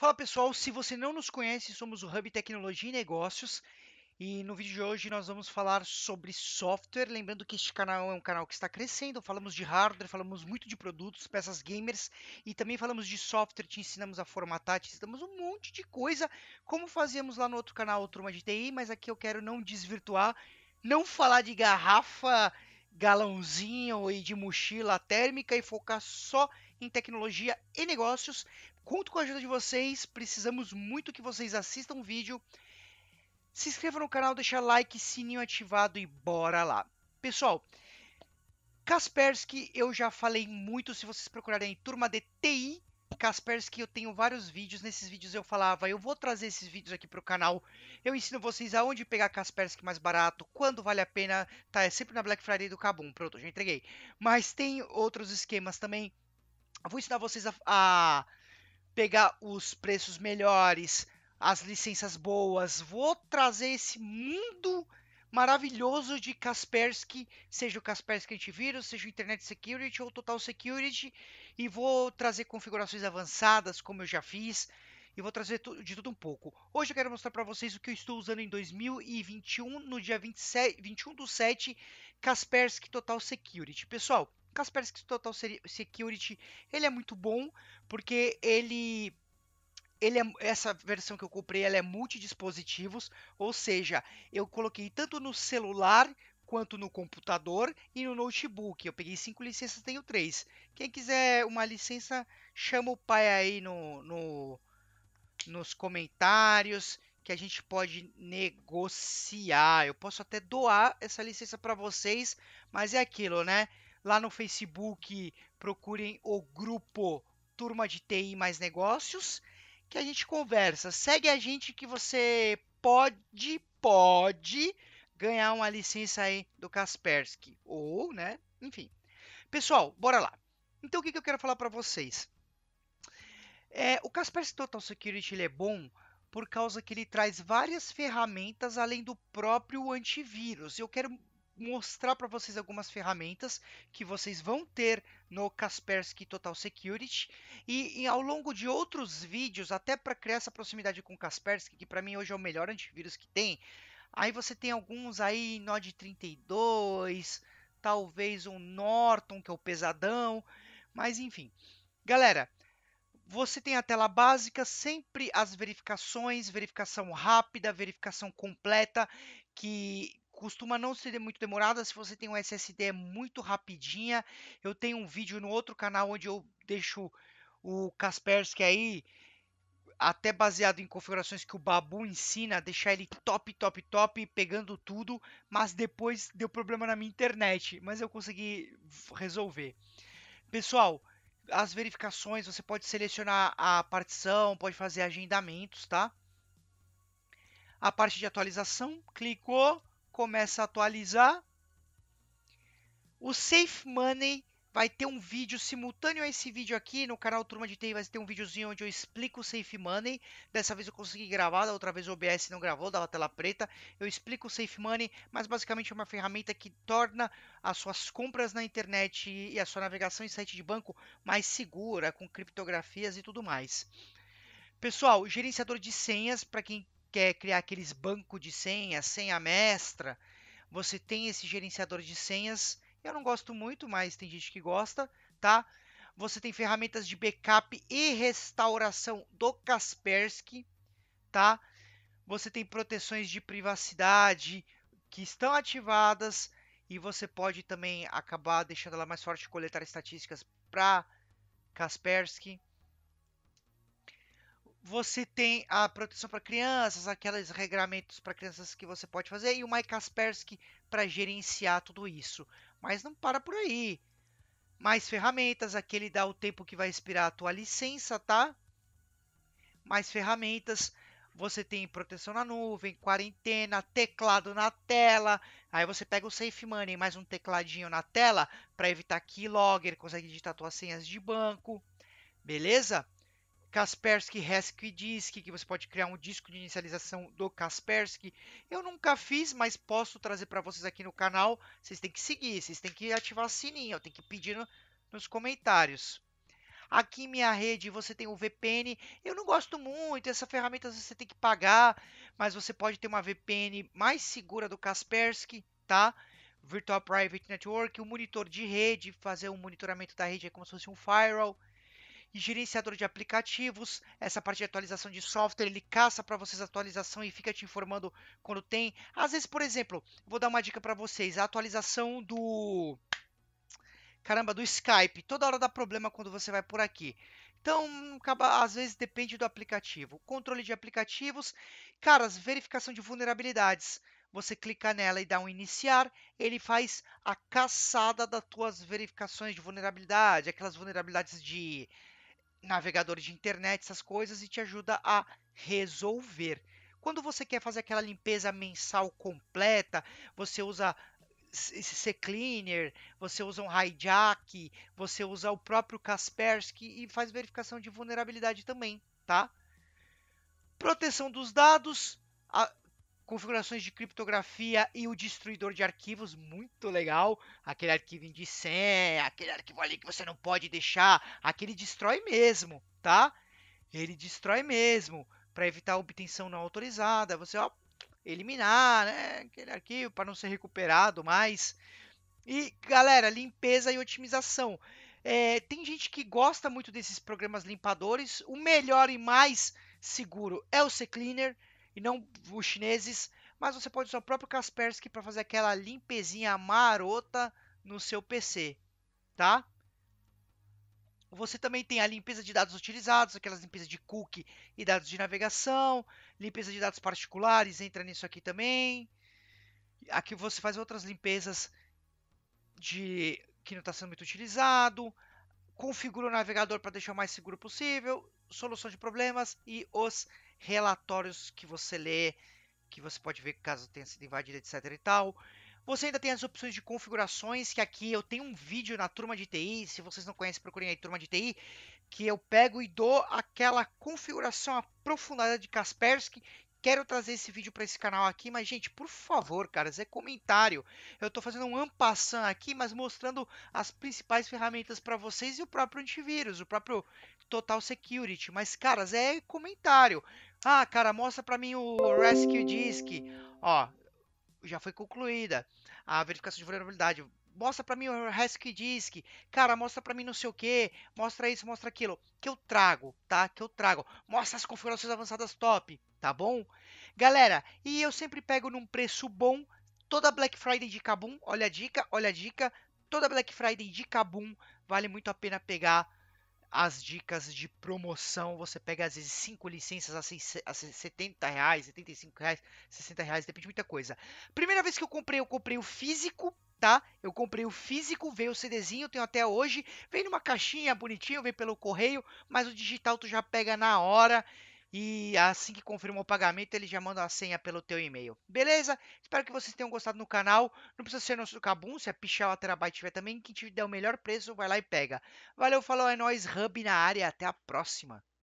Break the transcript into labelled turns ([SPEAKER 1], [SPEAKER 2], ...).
[SPEAKER 1] Fala pessoal, se você não nos conhece, somos o Hub Tecnologia e Negócios e no vídeo de hoje nós vamos falar sobre software. Lembrando que este canal é um canal que está crescendo, falamos de hardware, falamos muito de produtos, peças gamers e também falamos de software, te ensinamos a formatar, te ensinamos um monte de coisa, como fazíamos lá no outro canal, Turma de TI, mas aqui eu quero não desvirtuar, não falar de garrafa, galãozinho e de mochila térmica e focar só em tecnologia e negócios. Conto com a ajuda de vocês, precisamos muito que vocês assistam o vídeo. Se inscreva no canal, deixa like, sininho ativado e bora lá. Pessoal, Kaspersky eu já falei muito, se vocês procurarem turma de TI, Kaspersky eu tenho vários vídeos, nesses vídeos eu falava, eu vou trazer esses vídeos aqui para o canal, eu ensino vocês aonde pegar Kaspersky mais barato, quando vale a pena, tá, é sempre na Black Friday do Kabum, pronto, já entreguei. Mas tem outros esquemas também, eu vou ensinar vocês a, a pegar os preços melhores, as licenças boas, vou trazer esse mundo maravilhoso de Kaspersky, seja o Kaspersky Antivírus, seja o Internet Security ou Total Security, e vou trazer configurações avançadas, como eu já fiz, e vou trazer de tudo um pouco. Hoje eu quero mostrar para vocês o que eu estou usando em 2021, no dia 27, 21 do 7, Kaspersky Total Security. Pessoal, Kaspersky Total Security, ele é muito bom, porque ele ele é, essa versão que eu comprei ela é multidispositivos, ou seja, eu coloquei tanto no celular quanto no computador e no notebook. Eu peguei cinco licenças, tenho três. Quem quiser uma licença, chama o pai aí no, no nos comentários que a gente pode negociar. Eu posso até doar essa licença para vocês, mas é aquilo, né? Lá no Facebook, procurem o grupo Turma de TI Mais Negócios, que a gente conversa. Segue a gente que você pode, pode ganhar uma licença aí do Kaspersky. Ou, né? Enfim. Pessoal, bora lá. Então, o que, que eu quero falar para vocês? É, o Kaspersky Total Security ele é bom por causa que ele traz várias ferramentas além do próprio antivírus. Eu quero mostrar para vocês algumas ferramentas que vocês vão ter no Kaspersky Total Security e, e ao longo de outros vídeos, até para criar essa proximidade com o Kaspersky, que para mim hoje é o melhor antivírus que tem. Aí você tem alguns aí nod 32, talvez um Norton, que é o pesadão, mas enfim. Galera, você tem a tela básica, sempre as verificações, verificação rápida, verificação completa, que costuma não ser muito demorada. Se você tem um SSD, é muito rapidinha. Eu tenho um vídeo no outro canal onde eu deixo o Kaspersky aí, até baseado em configurações que o Babu ensina, deixar ele top, top, top, pegando tudo. Mas depois deu problema na minha internet, mas eu consegui resolver. Pessoal, as verificações, você pode selecionar a partição, pode fazer agendamentos, tá? A parte de atualização, clicou, começa a atualizar. O Safe Money vai ter um vídeo simultâneo a esse vídeo aqui no canal Turma de Tem. vai ter um videozinho onde eu explico o Safe Money. Dessa vez eu consegui gravar, da outra vez o OBS não gravou, dava tela preta. Eu explico o Safe Money, mas basicamente é uma ferramenta que torna as suas compras na internet e a sua navegação em site de banco mais segura, com criptografias e tudo mais. Pessoal, gerenciador de senhas, para quem quer criar aqueles banco de senha, senha mestra, você tem esse gerenciador de senhas. Eu não gosto muito, mas tem gente que gosta, tá? Você tem ferramentas de backup e restauração do Kaspersky, tá? Você tem proteções de privacidade que estão ativadas e você pode também acabar deixando ela mais forte coletar estatísticas para Kaspersky, você tem a proteção para crianças, aqueles regramentos para crianças que você pode fazer e o Mike Kaspersky para gerenciar tudo isso. Mas não para por aí. Mais ferramentas, aqui ele dá o tempo que vai expirar a tua licença, tá? Mais ferramentas, você tem proteção na nuvem, quarentena, teclado na tela. Aí você pega o Safe Money, mais um tecladinho na tela para evitar logger, consegue digitar suas senhas de banco. Beleza? Kaspersky Rescue Disk, que você pode criar um disco de inicialização do Kaspersky. Eu nunca fiz, mas posso trazer para vocês aqui no canal. Vocês têm que seguir, vocês têm que ativar o sininho, tem que pedir no, nos comentários. Aqui em minha rede você tem o VPN. Eu não gosto muito, essa ferramenta você tem que pagar, mas você pode ter uma VPN mais segura do Kaspersky, tá? Virtual Private Network, o um monitor de rede, fazer um monitoramento da rede é como se fosse um firewall e gerenciador de aplicativos. Essa parte de atualização de software, ele caça para vocês atualização e fica te informando quando tem. Às vezes, por exemplo, vou dar uma dica para vocês, a atualização do caramba do Skype, toda hora dá problema quando você vai por aqui. Então, acaba, às vezes depende do aplicativo. Controle de aplicativos, caras, verificação de vulnerabilidades. Você clica nela e dá um iniciar, ele faz a caçada das tuas verificações de vulnerabilidade, aquelas vulnerabilidades de navegador de internet, essas coisas, e te ajuda a resolver. Quando você quer fazer aquela limpeza mensal completa, você usa esse cleaner, você usa um hijack, você usa o próprio Kaspersky e faz verificação de vulnerabilidade também, tá? Proteção dos dados, a, configurações de criptografia e o destruidor de arquivos, muito legal. Aquele arquivo de senha, aquele arquivo ali que você não pode deixar, aquele destrói mesmo, tá? Ele destrói mesmo para evitar obtenção não autorizada. Você ó, eliminar, né, aquele arquivo para não ser recuperado mais. E galera, limpeza e otimização. É, tem gente que gosta muito desses programas limpadores. O melhor e mais seguro é o CCleaner e não os chineses, mas você pode usar o próprio Kaspersky para fazer aquela limpezinha marota no seu PC, tá? Você também tem a limpeza de dados utilizados, aquelas limpezas de cookie e dados de navegação, limpeza de dados particulares, entra nisso aqui também. Aqui você faz outras limpezas de que não está sendo muito utilizado, configura o navegador para deixar o mais seguro possível, solução de problemas e os relatórios que você lê, que você pode ver caso tenha sido invadido, etc e tal. Você ainda tem as opções de configurações, que aqui eu tenho um vídeo na turma de TI, se vocês não conhecem, procurem aí turma de TI, que eu pego e dou aquela configuração aprofundada de Kaspersky, quero trazer esse vídeo para esse canal aqui, mas gente, por favor, caras, é comentário. Eu estou fazendo um ampassan aqui, mas mostrando as principais ferramentas para vocês e o próprio antivírus, o próprio Total Security. Mas, caras, é comentário. Ah, cara, mostra para mim o Rescue Disk. Ó, já foi concluída a verificação de vulnerabilidade mostra para mim o Rescue Disc, cara, mostra para mim não sei o que, mostra isso, mostra aquilo, que eu trago, tá? Que eu trago. Mostra as configurações avançadas top, tá bom? Galera, e eu sempre pego num preço bom toda Black Friday de Kabum, olha a dica, olha a dica, toda Black Friday de Kabum vale muito a pena pegar as dicas de promoção. Você pega às vezes 5 licenças a, a 70 reais, 75 reais, 60 reais, depende de muita coisa. Primeira vez que eu comprei, eu comprei o físico, tá? Eu comprei o físico, veio o CDzinho, tenho até hoje. Vem numa caixinha bonitinha, vem pelo correio, mas o digital tu já pega na hora. E assim que confirma o pagamento, ele já manda a senha pelo teu e-mail. Beleza? Espero que vocês tenham gostado no canal. Não precisa ser nosso cabum, se a é Pichau a Terabyte tiver também, quem te der o melhor preço, vai lá e pega. Valeu, falou, é nóis, Hub na área, até a próxima.